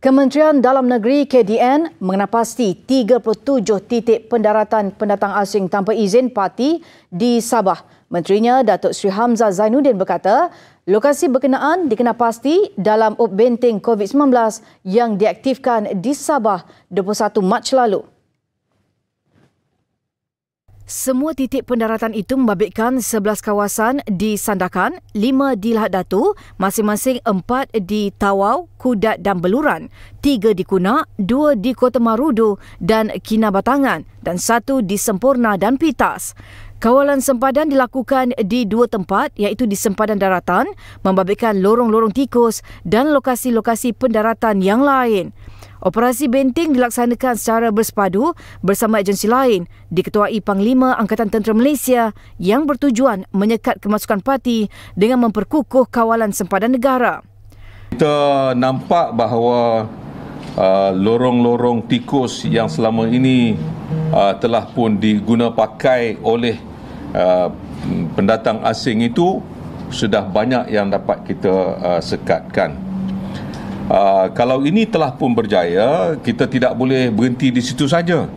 Kementerian Dalam Negeri KDN mengenapasti 37 titik pendaratan pendatang asing tanpa izin parti di Sabah. Menterinya Datuk Sri Hamzah Zainuddin berkata, lokasi berkenaan dikenapasti dalam up benting COVID-19 yang diaktifkan di Sabah 21 Mac lalu. Semua titik pendaratan itu membabitkan 11 kawasan di Sandakan, 5 di Lahad Datu, masing-masing 4 di Tawau, Kudat dan Beluran, 3 di Kunak, 2 di Kota Marudu dan Kinabatangan dan 1 di Sempurna dan Pitas. Kawalan sempadan dilakukan di dua tempat iaitu di sempadan daratan membabitkan lorong-lorong tikus dan lokasi-lokasi pendaratan yang lain. Operasi benting dilaksanakan secara bersepadu bersama agensi lain diketuai Panglima Angkatan Tentera Malaysia yang bertujuan menyekat kemasukan parti dengan memperkukuh kawalan sempadan negara. Kita nampak bahawa uh, lorong-lorong tikus yang selama ini uh, telah pun diguna pakai oleh uh, pendatang asing itu sudah banyak yang dapat kita uh, sekatkan uh, kalau ini telah pun berjaya kita tidak boleh berhenti di situ saja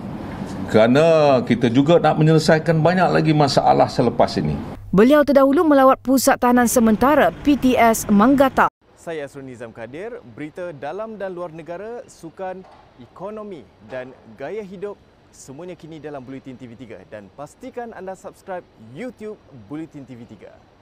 kerana kita juga nak menyelesaikan banyak lagi masalah selepas ini Beliau terdahulu melawat pusat tahanan sementara PTS Manggata Saya Asrul Nizam Kadir berita dalam dan luar negara sukan ekonomi dan gaya hidup semuanya kini dalam buletin TV3 dan pastikan anda subscribe YouTube buletin TV3